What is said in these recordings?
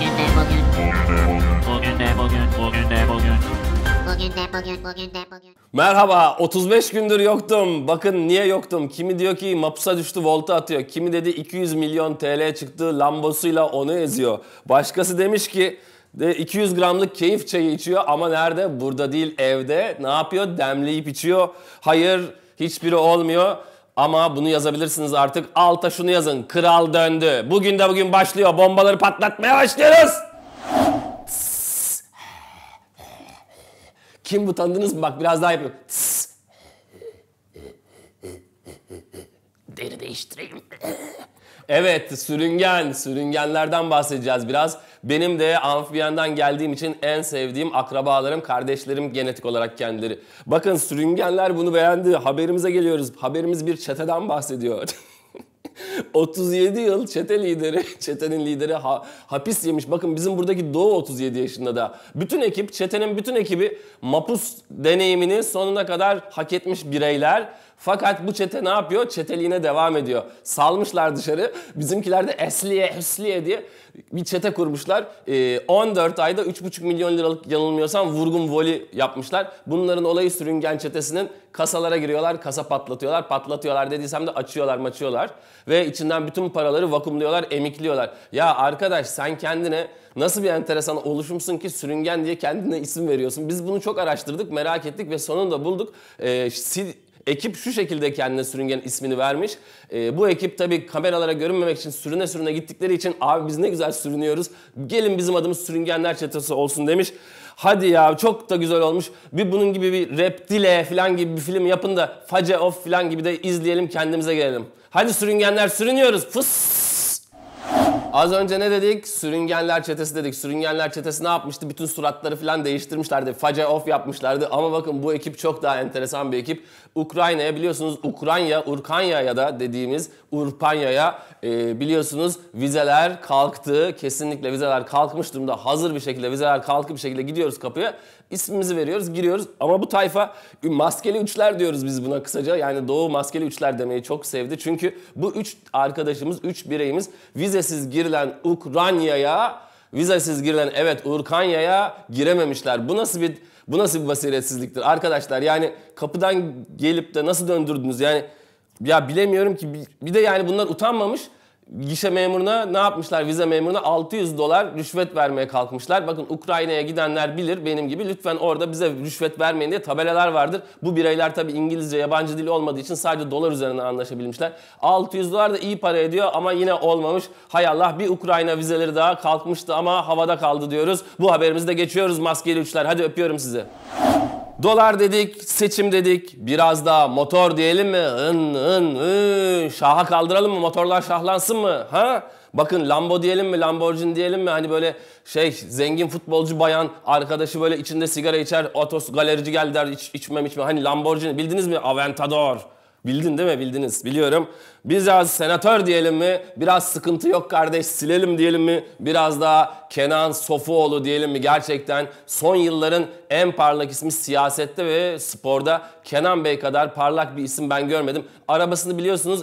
Bugün de bugün. Bugün de bugün. Bugün de bugün. Bugün de bugün. Bugün de bugün. Merhaba, 35 gündür yoktum. Bakın niye yoktum. Kimi diyor ki mapsa düştü volta atıyor. Kimi dedi 200 milyon TL çıktı lambosuyla onu eziyor. Başkası demiş ki de 200 gramlık keyif çayı içiyor ama nerede? Burada değil evde. Ne yapıyor? Demleyip içiyor. Hayır hiçbiri olmuyor. Ama bunu yazabilirsiniz artık. Alta şunu yazın. Kral döndü. Bugün de bugün başlıyor. Bombaları patlatmaya başlıyoruz. Kim bu tanıdınız mı? Bak biraz daha yapayım. Deri değiştireyim. Evet sürüngen, sürüngenlerden bahsedeceğiz biraz. Benim de amfibiyandan geldiğim için en sevdiğim akrabalarım, kardeşlerim genetik olarak kendileri. Bakın sürüngenler bunu beğendi. Haberimize geliyoruz. Haberimiz bir çeteden bahsediyor. 37 yıl çete lideri, çetenin lideri ha, hapis yemiş. Bakın bizim buradaki Doğu 37 yaşında da. Bütün ekip, çetenin bütün ekibi mapus deneyimini sonuna kadar hak etmiş bireyler fakat bu çete ne yapıyor? Çeteliğine devam ediyor. Salmışlar dışarı. Bizimkiler de Esliye, esliye diye bir çete kurmuşlar. E, ee, 14 ayda 3,5 milyon liralık yanılmıyorsam vurgun voli yapmışlar. Bunların olayı sürüngen çetesinin kasalara giriyorlar, kasa patlatıyorlar. Patlatıyorlar dediysem de açıyorlar, maçıyorlar. Ve içinden bütün paraları vakumluyorlar, emikliyorlar. Ya arkadaş sen kendine nasıl bir enteresan oluşumsun ki sürüngen diye kendine isim veriyorsun. Biz bunu çok araştırdık, merak ettik ve sonunda bulduk. E, Ekip şu şekilde kendine sürüngen ismini vermiş. E, bu ekip tabii kameralara görünmemek için sürüne sürüne gittikleri için abi biz ne güzel sürünüyoruz. Gelin bizim adımız sürüngenler çetesi olsun demiş. Hadi ya çok da güzel olmuş. Bir bunun gibi bir Reptile falan gibi bir film yapın da Face of falan gibi de izleyelim kendimize gelelim. Hadi sürüngenler sürünüyoruz. Fıs. Az önce ne dedik? Sürüngenler çetesi dedik. Sürüngenler çetesi ne yapmıştı? Bütün suratları falan değiştirmişlerdi. Face off yapmışlardı. Ama bakın bu ekip çok daha enteresan bir ekip. Ukrayna'ya biliyorsunuz Ukrayna, Urkanya ya da dediğimiz Urpanya'ya e, biliyorsunuz vizeler kalktı. Kesinlikle vizeler kalkmış durumda. Hazır bir şekilde vizeler kalkıp bir şekilde gidiyoruz kapıya. İsmimizi veriyoruz, giriyoruz. Ama bu tayfa maskeli üçler diyoruz biz buna kısaca. Yani Doğu maskeli üçler demeyi çok sevdi. Çünkü bu üç arkadaşımız, üç bireyimiz vizesiz giriyor girilen Ukrayna'ya, vizesiz girilen evet Urkanya'ya girememişler. Bu nasıl bir bu nasıl bir basiretsizliktir arkadaşlar? Yani kapıdan gelip de nasıl döndürdünüz? Yani ya bilemiyorum ki bir de yani bunlar utanmamış gişe memuruna ne yapmışlar vize memuruna 600 dolar rüşvet vermeye kalkmışlar. Bakın Ukrayna'ya gidenler bilir benim gibi lütfen orada bize rüşvet vermeyin diye tabelalar vardır. Bu bireyler tabi İngilizce yabancı dil olmadığı için sadece dolar üzerine anlaşabilmişler. 600 dolar da iyi para ediyor ama yine olmamış. Hay Allah bir Ukrayna vizeleri daha kalkmıştı ama havada kaldı diyoruz. Bu haberimizde geçiyoruz maskeli uçlar. Hadi öpüyorum sizi. Dolar dedik, seçim dedik, biraz daha motor diyelim mi? Hın hın hın, şaha kaldıralım mı? Motorlar şahlansın mı? Ha? Bakın Lambo diyelim mi, Lamborghini diyelim mi? Hani böyle şey zengin futbolcu bayan arkadaşı böyle içinde sigara içer, otos galerici gel der iç, içmem içmem. Hani Lamborghini bildiniz mi? Aventador. Bildin değil mi? Bildiniz. Biliyorum. biz Biraz senatör diyelim mi? Biraz sıkıntı yok kardeş silelim diyelim mi? Biraz daha Kenan Sofuoğlu diyelim mi? Gerçekten son yılların en parlak ismi siyasette ve sporda Kenan Bey kadar parlak bir isim ben görmedim. Arabasını biliyorsunuz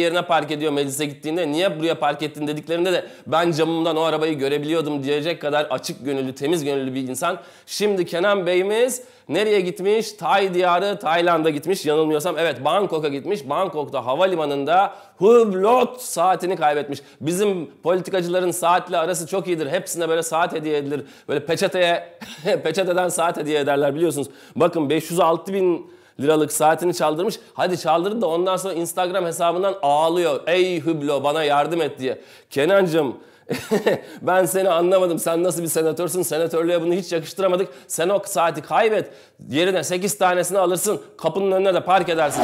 yerine park ediyor meclise gittiğinde niye buraya park ettin dediklerinde de ben camımdan o arabayı görebiliyordum diyecek kadar açık gönüllü, temiz gönüllü bir insan. Şimdi Kenan Bey'imiz nereye gitmiş? Tay diyarı Tayland'a gitmiş yanılmıyorsam. Evet Bangkok'a gitmiş. Bangkok'ta havalimanında Hublot saatini kaybetmiş. Bizim politikacıların saatle arası çok iyidir. Hepsine böyle saat hediye edilir. Böyle peçeteye, peçeteden saat hediye ederler biliyorsunuz. Bakın 506 bin liralık saatini çaldırmış. Hadi çaldırdı da ondan sonra Instagram hesabından ağlıyor. Ey Hüblo bana yardım et diye. Kenancığım ben seni anlamadım. Sen nasıl bir senatörsün? Senatörlüğe bunu hiç yakıştıramadık. Sen o saati kaybet. Yerine 8 tanesini alırsın. Kapının önüne de park edersin.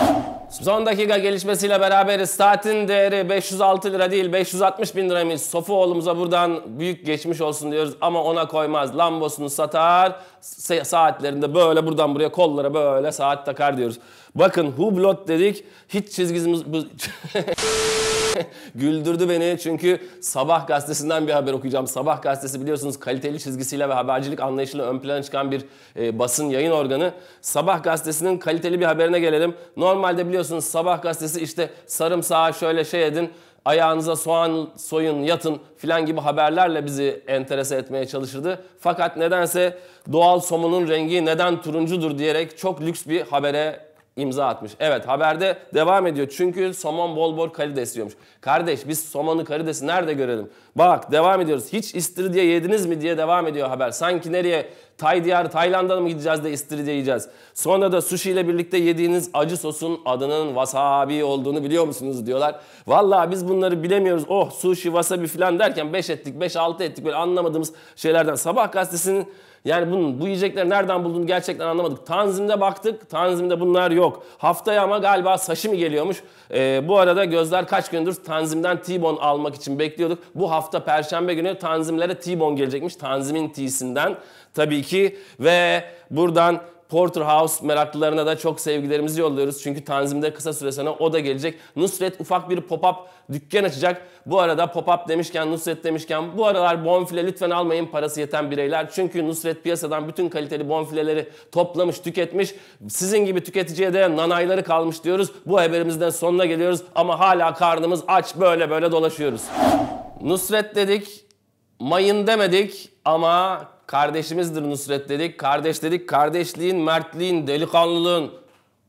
Son dakika gelişmesiyle beraber Saatin değeri 506 lira değil 560 bin liraymış. Sofu oğlumuza buradan büyük geçmiş olsun diyoruz ama ona koymaz. Lambosunu satar saatlerinde böyle buradan buraya kollara böyle saat takar diyoruz. Bakın hublot dedik hiç çizgimiz... güldürdü beni çünkü Sabah gazetesinden bir haber okuyacağım. Sabah gazetesi biliyorsunuz kaliteli çizgisiyle ve habercilik anlayışıyla ön plana çıkan bir e, basın yayın organı. Sabah gazetesinin kaliteli bir haberine gelelim. Normalde biliyorsunuz Sabah gazetesi işte sarımsağı şöyle şey edin, ayağınıza soğan soyun, yatın filan gibi haberlerle bizi enterese etmeye çalışırdı. Fakat nedense doğal somunun rengi neden turuncudur diyerek çok lüks bir habere imza atmış. Evet haberde devam ediyor. Çünkü somon bol bol karides yiyormuş. Kardeş biz somonu karidesi nerede görelim? Bak devam ediyoruz. Hiç istiridye yediniz mi diye devam ediyor haber. Sanki nereye? Tay diyarı Tayland'a mı gideceğiz de istiridye yiyeceğiz? Sonra da sushi ile birlikte yediğiniz acı sosun adının wasabi olduğunu biliyor musunuz diyorlar. Valla biz bunları bilemiyoruz. Oh sushi wasabi falan derken 5 ettik 5-6 ettik böyle anlamadığımız şeylerden. Sabah gazetesinin yani bunun, bu yiyecekleri nereden bulduğunu gerçekten anlamadık. Tanzim'de baktık. Tanzim'de bunlar yok. Haftaya ama galiba sashimi geliyormuş. Ee, bu arada gözler kaç gündür Tanzim'den T-Bone almak için bekliyorduk. Bu hafta Perşembe günü Tanzimlere T-Bone gelecekmiş. Tanzim'in T'sinden tabii ki. Ve buradan Porterhouse meraklılarına da çok sevgilerimizi yolluyoruz. Çünkü Tanzim'de kısa süre sonra o da gelecek. Nusret ufak bir pop-up dükkan açacak. Bu arada pop-up demişken, Nusret demişken bu aralar bonfile lütfen almayın parası yeten bireyler. Çünkü Nusret piyasadan bütün kaliteli bonfileleri toplamış, tüketmiş. Sizin gibi tüketiciye de nanayları kalmış diyoruz. Bu haberimizden sonuna geliyoruz ama hala karnımız aç böyle böyle dolaşıyoruz. Nusret dedik, mayın demedik ama kardeşimizdir Nusret dedik. Kardeş dedik, kardeşliğin, mertliğin, delikanlılığın,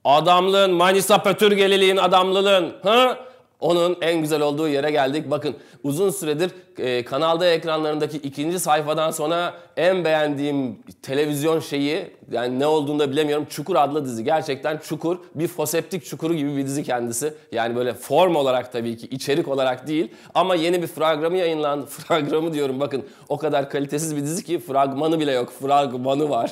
adamlığın, Manisa Pötürgeliliğin adamlılığın, hı? Onun en güzel olduğu yere geldik. Bakın uzun süredir e, kanalda ekranlarındaki ikinci sayfadan sonra en beğendiğim televizyon şeyi yani ne olduğunu da bilemiyorum. Çukur adlı dizi. Gerçekten Çukur bir foseptik çukuru gibi bir dizi kendisi. Yani böyle form olarak tabii ki içerik olarak değil ama yeni bir fragramı yayınlandı. Fragramı diyorum bakın o kadar kalitesiz bir dizi ki fragmanı bile yok. Fragmanı var.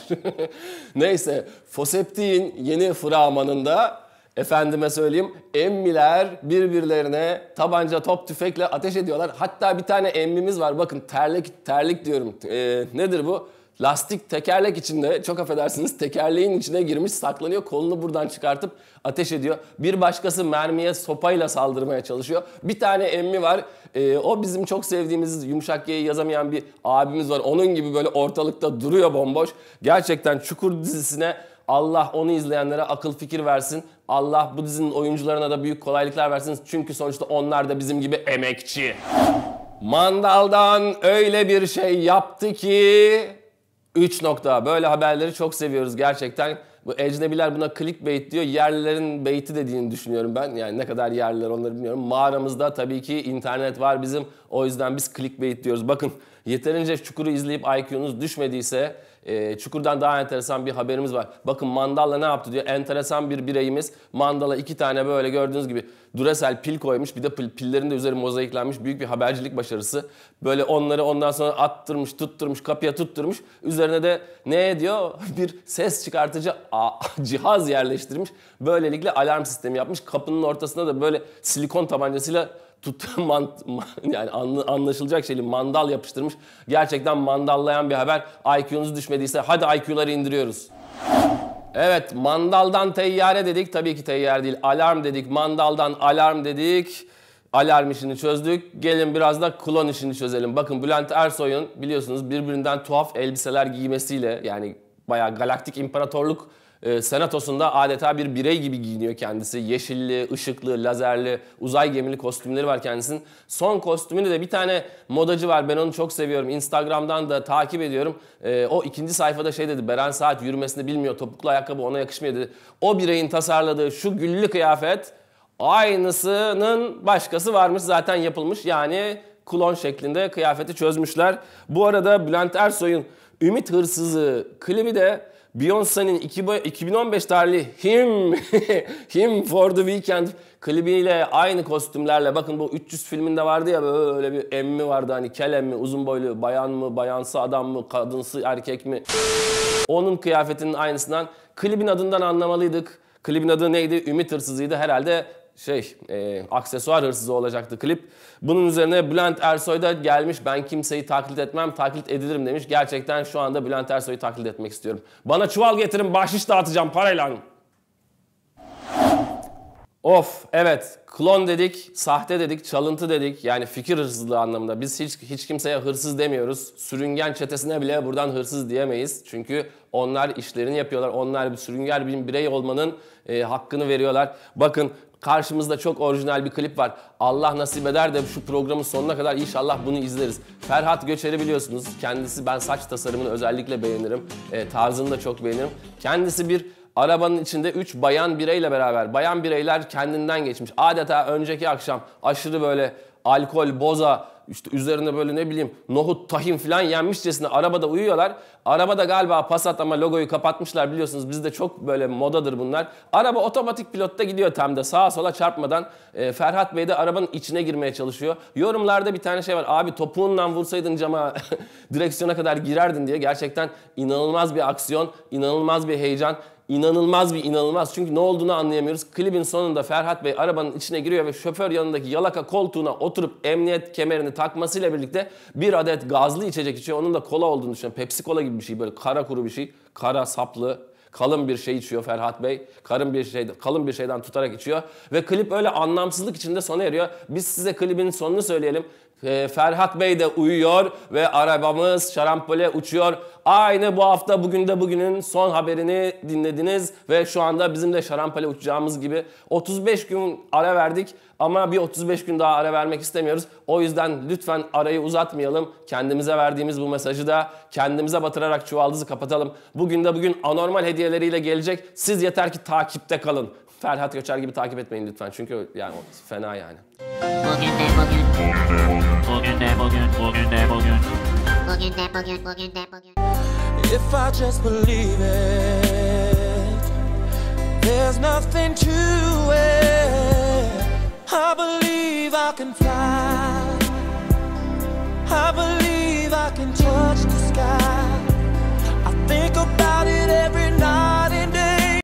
Neyse foseptiğin yeni fragmanında efendime söyleyeyim emmiler birbirlerine tabanca top tüfekle ateş ediyorlar. Hatta bir tane emmimiz var bakın terlik terlik diyorum ee, nedir bu? Lastik tekerlek içinde çok affedersiniz tekerleğin içine girmiş saklanıyor kolunu buradan çıkartıp ateş ediyor. Bir başkası mermiye sopayla saldırmaya çalışıyor. Bir tane emmi var ee, o bizim çok sevdiğimiz yumuşak G'yi yazamayan bir abimiz var. Onun gibi böyle ortalıkta duruyor bomboş. Gerçekten Çukur dizisine Allah onu izleyenlere akıl fikir versin. Allah bu dizinin oyuncularına da büyük kolaylıklar versin. Çünkü sonuçta onlar da bizim gibi emekçi. Mandal'dan öyle bir şey yaptı ki 3 nokta. Böyle haberleri çok seviyoruz gerçekten. Bu ecnebiler buna clickbait diyor. Yerlilerin beyti dediğini düşünüyorum ben. Yani ne kadar yerliler onları bilmiyorum. Mağaramızda tabii ki internet var bizim. O yüzden biz clickbait diyoruz. Bakın Yeterince Çukur'u izleyip IQ'nuz düşmediyse e, Çukur'dan daha enteresan bir haberimiz var. Bakın Mandala ne yaptı diyor. Enteresan bir bireyimiz Mandala iki tane böyle gördüğünüz gibi Duracell pil koymuş. Bir de pil, pillerin de üzeri mozaiklenmiş. Büyük bir habercilik başarısı. Böyle onları ondan sonra attırmış, tutturmuş, kapıya tutturmuş. Üzerine de ne diyor? Bir ses çıkartıcı cihaz yerleştirmiş. Böylelikle alarm sistemi yapmış. Kapının ortasına da böyle silikon tabancasıyla tut man, yani anlaşılacak şeyle mandal yapıştırmış. Gerçekten mandallayan bir haber. IQ'nuz düşmediyse hadi IQ'ları indiriyoruz. Evet mandaldan teyyare dedik. Tabii ki teyyare değil. Alarm dedik. Mandaldan alarm dedik. Alarm işini çözdük. Gelin biraz da klon işini çözelim. Bakın Bülent Ersoy'un biliyorsunuz birbirinden tuhaf elbiseler giymesiyle yani bayağı galaktik imparatorluk e, senatosunda adeta bir birey gibi giyiniyor kendisi. Yeşilli, ışıklı, lazerli, uzay gemili kostümleri var kendisinin. Son kostümünde de bir tane modacı var. Ben onu çok seviyorum. Instagram'dan da takip ediyorum. E, o ikinci sayfada şey dedi. Beren Saat yürümesini bilmiyor. Topuklu ayakkabı ona yakışmıyor dedi. O bireyin tasarladığı şu güllü kıyafet aynısının başkası varmış zaten yapılmış. Yani klon şeklinde kıyafeti çözmüşler. Bu arada Bülent Ersoy'un Ümit Hırsızı klibi de Beyoncé'nin 2015 tarihli Him, Him for the Weekend klibiyle aynı kostümlerle bakın bu 300 filminde vardı ya böyle bir emmi vardı hani kel emmi uzun boylu bayan mı bayansı adam mı kadınsı erkek mi onun kıyafetinin aynısından klibin adından anlamalıydık. Klibin adı neydi? Ümit Hırsızı'ydı. Herhalde şey e, aksesuar hırsızı olacaktı klip. Bunun üzerine Bülent Ersoy da gelmiş ben kimseyi taklit etmem taklit edilirim demiş. Gerçekten şu anda Bülent Ersoy'u taklit etmek istiyorum. Bana çuval getirin bahşiş dağıtacağım parayla. Of evet klon dedik, sahte dedik, çalıntı dedik. Yani fikir hırsızlığı anlamında. Biz hiç, hiç kimseye hırsız demiyoruz. Sürüngen çetesine bile buradan hırsız diyemeyiz. Çünkü onlar işlerini yapıyorlar. Onlar bir sürünger bir birey olmanın e, hakkını veriyorlar. Bakın karşımızda çok orijinal bir klip var. Allah nasip eder de şu programın sonuna kadar inşallah bunu izleriz. Ferhat Göçer'i biliyorsunuz. Kendisi ben saç tasarımını özellikle beğenirim. E, tarzını da çok beğenirim. Kendisi bir Arabanın içinde 3 bayan bireyle beraber. Bayan bireyler kendinden geçmiş. Adeta önceki akşam aşırı böyle alkol, boza, işte üzerine böyle ne bileyim nohut, tahin falan yenmişçesine arabada uyuyorlar. Arabada galiba Passat ama logoyu kapatmışlar biliyorsunuz bizde çok böyle modadır bunlar. Araba otomatik pilotta gidiyor tam da sağa sola çarpmadan. E, Ferhat Bey de arabanın içine girmeye çalışıyor. Yorumlarda bir tane şey var abi topuğunla vursaydın cama direksiyona kadar girerdin diye. Gerçekten inanılmaz bir aksiyon, inanılmaz bir heyecan inanılmaz bir inanılmaz. Çünkü ne olduğunu anlayamıyoruz. Klibin sonunda Ferhat Bey arabanın içine giriyor ve şoför yanındaki yalaka koltuğuna oturup emniyet kemerini takmasıyla birlikte bir adet gazlı içecek içiyor. Onun da kola olduğunu düşünüyorum. Pepsi kola gibi bir şey böyle kara kuru bir şey. Kara saplı kalın bir şey içiyor Ferhat Bey. Karın bir şey, kalın bir şeyden tutarak içiyor. Ve klip öyle anlamsızlık içinde sona eriyor. Biz size klibin sonunu söyleyelim. Ee, Ferhat Bey de uyuyor ve arabamız şarampole uçuyor. Aynı bu hafta bugün de bugünün son haberini dinlediniz ve şu anda bizim de şarampole uçacağımız gibi 35 gün ara verdik ama bir 35 gün daha ara vermek istemiyoruz. O yüzden lütfen arayı uzatmayalım. Kendimize verdiğimiz bu mesajı da kendimize batırarak çuvaldızı kapatalım. Bugün de bugün anormal hediyeleriyle gelecek. Siz yeter ki takipte kalın. Ferhat Göçer gibi takip etmeyin lütfen çünkü yani fena yani. Bugün de bugün If I just believe it, there's nothing to it. I believe I can fly. I believe I can touch the sky. I think about it every